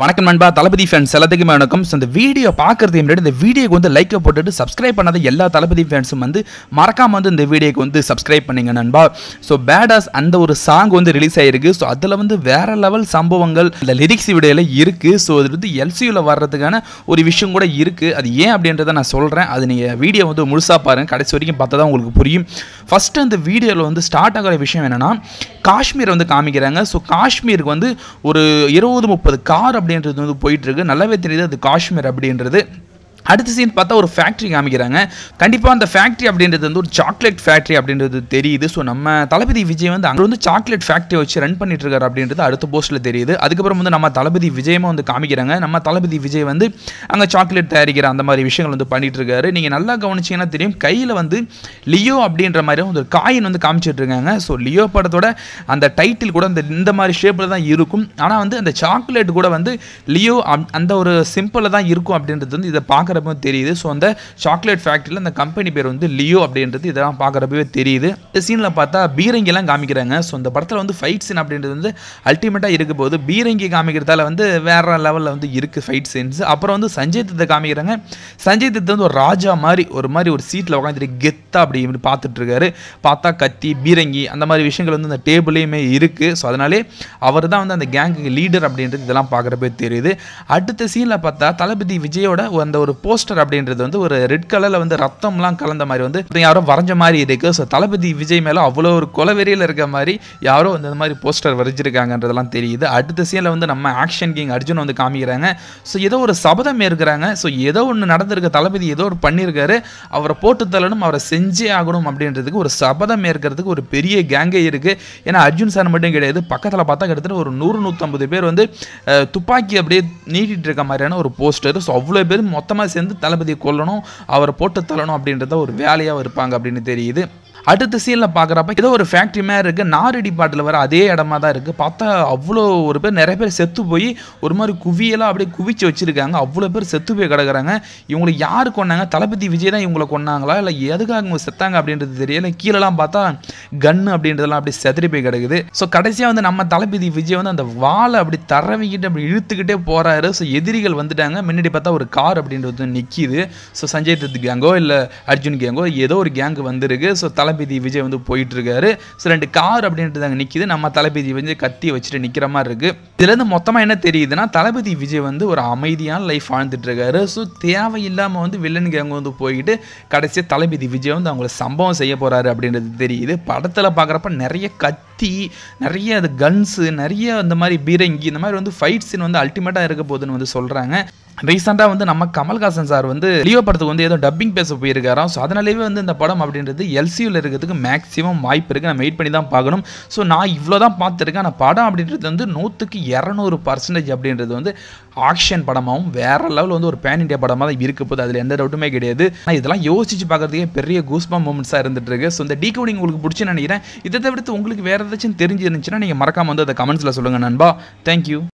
வணக்கம் நண்பா தளபதி ஃபேன்ஸ் எல்லாத்துக்குமே வணக்கம் ஸோ இந்த வீடியோ பார்க்குறதுக்கு முன்னாடி இந்த வீடியோக்கு வந்து லைக்கை போட்டுட்டு சப்ஸ்கிரைப் பண்ணாத எல்லா தளபதி ஃபேன்ஸும் வந்து மறக்காமல் வந்து இந்த வீடியோக்கு வந்து சப்ஸ்கிரைப் பண்ணிங்க நண்பா ஸோ பேடாஸ் அந்த ஒரு சாங் வந்து ரிலீஸ் ஆகிருக்கு ஸோ அதில் வந்து வேறு லெவல் சம்பவங்கள் இந்த லிரிக்ஸ் வீடியோவில் இருக்குது ஸோ அது வந்து எல்சியூவில் வர்றதுக்கான ஒரு விஷயம் கூட இருக்குது அது ஏன் அப்படின்றத நான் சொல்கிறேன் அது நீங்கள் வீடியோ வந்து முழுசாக பாருங்கள் கடைசி வரைக்கும் பார்த்தா தான் உங்களுக்கு புரியும் ஃபஸ்ட்டு அந்த வீடியோவில் வந்து ஸ்டார்ட் ஆகிற விஷயம் என்னென்னா காஷ்மீரை வந்து காமிக்கிறாங்க ஸோ காஷ்மீருக்கு வந்து ஒரு இருபது முப்பது கார் அப்படின்றது வந்து போயிட்டுருக்கு நல்லாவே தெரியுது அது காஷ்மீர் அப்படின்றது அடுத்த சீன் பார்த்தா ஒரு ஃபேக்ட்ரி காமிக்கிறாங்க கண்டிப்பாக அந்த ஃபேக்ட்ரி அப்படின்றது வந்து ஒரு சாக்லேட் ஃபேக்ட்ரி அப்படின்றது தெரியுது ஸோ நம்ம தளபதி விஜய் வந்து அங்கே வந்து சாக்லேட் ஃபேக்ட்ரி வச்சு ரன் பண்ணிட்டு இருக்காரு அப்படின்றது அடுத்த போஸ்ட்டில் தெரியுது அதுக்கப்புறம் வந்து நம்ம தளபதி விஜயமாக வந்து காமிக்கிறாங்க நம்ம தளபதி விஜய் வந்து அங்கே சாக்லேட் தயாரிக்கிற அந்த மாதிரி விஷயங்கள் வந்து பண்ணிட்டு இருக்காரு நீங்கள் நல்லா கவனிச்சிங்கன்னா தெரியும் கையில் வந்து லியோ அப்படின்ற மாதிரி ஒரு காயின் வந்து காமிச்சிட்டு இருக்காங்க ஸோ லியோ படத்தோட அந்த டைட்டில் கூட அந்த இந்த மாதிரி ஷேப்பில் தான் இருக்கும் ஆனால் வந்து அந்த சாக்லேட் கூட வந்து லியோ அந்த ஒரு சிம்பிளில் தான் இருக்கும் அப்படின்றது வந்து இதை பார்க்க பார்க்குறப்ப தெரியுது ஸோ அந்த சாக்லேட் ஃபேக்ட்ரியில் அந்த கம்பெனி பேர் வந்து லியோ அப்படின்றது இதெல்லாம் பார்க்குறப்பவே தெரியுது இந்த சீனில் பார்த்தா பீரங்கிலாம் காமிக்கிறாங்க ஸோ இந்த படத்தில் வந்து ஃபைட் சீன் அப்படின்றது வந்து அல்டிமேட்டாக இருக்க போது பீரங்கி காமிக்கிறதால வந்து வேறு லெவலில் வந்து இருக்குது ஃபைட் சீன்ஸ் அப்புறம் வந்து சஞ்சய் தத்தை காமிக்கிறாங்க சஞ்சய் தத்தை வந்து ஒரு ராஜா மாதிரி ஒரு மாதிரி ஒரு சீட்டில் உட்காந்துட்டு கெத்தா அப்படி இப்படி பார்த்துட்ருக்காரு பார்த்தா கத்தி பீரங்கி அந்த மாதிரி விஷயங்கள் வந்து அந்த டேபிளையுமே இருக்குது ஸோ அதனாலே அவர் தான் வந்து அந்த கேங்குக்கு லீடர் அப்படின்றது இதெல்லாம் பார்க்குறப்பே தெரியுது அடுத்த சீனில் பார்த்தா தளபதி விஜயோட அந்த ஒரு போஸ்டர் அப்படின்றது வந்து ஒரு ரெட் கலரில் வந்து ரத்தம்லாம் கலந்த மாதிரி வந்து யாரும் வரைஞ்ச மாதிரி இருக்குது ஸோ தளபதி விஜய் மேலே அவ்வளோ ஒரு கொலவெறியில் இருக்க மாதிரி யாரோ வந்து இந்த மாதிரி போஸ்டர் வரைஞ்சிருக்காங்கன்றதெல்லாம் தெரியுது அடுத்த சீனில் வந்து நம்ம ஆக்ஷன் கிங் அர்ஜுன் வந்து காமிக்கிறாங்க ஸோ ஏதோ ஒரு சபதம் இருக்கிறாங்க ஸோ ஏதோ ஒன்று நடந்திருக்க தளபதி ஏதோ ஒரு பண்ணியிருக்காரு அவரை போட்டு தள்ளணும் அவரை செஞ்சே ஆகணும் அப்படின்றதுக்கு ஒரு சபதம் ஏற்கிறதுக்கு ஒரு பெரிய கேங்கே இருக்குது ஏன்னா அர்ஜுன் சார் மட்டும் கிடையாது பக்கத்தில் பார்த்தா கிட்டத்தட்ட ஒரு நூறு நூற்றம்பது பேர் வந்து துப்பாக்கி அப்படியே நீட்டிகிட்டு இருக்க மாதிரியான ஒரு போஸ்டர் ஸோ அவ்வளோ பேர் மொத்தமாக எல்லாம் சேர்ந்து தளபதியை கொல்லணும் அவரை போட்டு தள்ளணும் அப்படின்றத ஒரு வேலையாக இருப்பாங்க அப்படின்னு தெரியுது அடுத்த சீனில் பார்க்குறப்ப ஏதோ ஒரு ஃபேக்ட்ரி மாதிரி இருக்குது நாரடி பாட்டில் வர அதே இடமா தான் இருக்குது பார்த்தா அவ்வளோ ஒரு பேர் நிறைய பேர் செத்து போய் ஒரு மாதிரி குவியெல்லாம் அப்படியே குவிச்சு வச்சுருக்காங்க அவ்வளோ பேர் செத்து போய் கிடக்குறாங்க இவங்களை யார் கொண்டாங்க தளபதி விஜய் தான் இவங்களை கொண்டாங்களா இல்லை எதுக்காக இவங்க செத்தாங்க அப்படின்றது தெரியல கீழெல்லாம் பார்த்தா கன்னு அப்படின்றதெல்லாம் அப்படி செதறி போய் கிடக்குது ஸோ கடைசியாக வந்து நம்ம தளபதி விஜய் வந்து அந்த வாழை அப்படி தரவிக்கிட்டு அப்படி இழுத்துக்கிட்டே போகிறாரு ஸோ எதிரிகள் வந்துட்டாங்க முன்னாடி பார்த்தா ஒரு கார் அப்படின்றது நிற்கிது ஸோ சஞ்சய் தத் கேங்கோ இல்லை அர்ஜுன் கேங்கோ ஏதோ ஒரு கேங்கு வந்திருக்கு ஸோ தளபதி விஜய் வந்து போயிட்டுருக்காரு ஸோ ரெண்டு கார் அப்படின்றது அங்கே நிற்கிது நம்ம தளபதி விஜய் கத்தி வச்சுட்டு நிற்கிற மாதிரி இருக்குது இதுலேருந்து மொத்தமாக என்ன தெரியுதுன்னா தளபதி விஜய் வந்து ஒரு அமைதியான லைஃப் வாழ்ந்துட்டு இருக்காரு ஸோ தேவையில்லாமல் வந்து வில்லன் கேங்கு வந்து போயிட்டு கடைசியாக தளபதி விஜய் வந்து அவங்கள சம்பவம் செய்ய போகிறாரு அப்படின்றது தெரியுது படத்தில் பார்க்குறப்ப நிறைய கத் கத்தி நிறைய அது கன்ஸு நிறைய அந்த மாதிரி பீரங்கி இந்த மாதிரி வந்து ஃபைட் சீன் வந்து அல்டிமேட்டாக இருக்க போகுதுன்னு வந்து சொல்கிறாங்க ரீசெண்டாக வந்து நம்ம கமல்ஹாசன் சார் வந்து லியோ படத்துக்கு வந்து ஏதோ டப்பிங் பேச போயிருக்காராம் ஸோ அதனாலேயே வந்து இந்த படம் அப்படின்றது எல்சியூவில் இருக்கிறதுக்கு மேக்ஸிமம் வாய்ப்பு இருக்குது நம்ம வெயிட் பண்ணி தான் பார்க்கணும் ஸோ நான் இவ்வளோ தான் பார்த்துருக்கேன் ஆனால் படம் அப்படின்றது வந்து நூற்றுக்கு இரநூறு பர்சன்டேஜ் அப்படின்றது வந்து ஆக்ஷன் படமாகவும் வேற லெவலில் வந்து ஒரு பேன் இண்டியா படமாக தான் இருக்க போது அதில் எந்த டவுட்டுமே கிடையாது நான் இதெல்லாம் யோசிச்சு பார்க்குறதுக்கே பெரிய கூஸ்பா மூமெண்ட்ஸாக இருந்துட்டு இருக்கு ஸோ இந்த டீ கோடிங் உங்களுக்கு பிடிச்சி நினைக்கிறேன் இதை தவிர்த்து உங்களுக்கு வேறு ஏதாச்சும் இருந்துச்சுன்னா நீங்கள் மறக்காமல் வந்து அதை கமெண்ட்ஸில் சொல்லுங்கள் நண்பா தேங்க்யூ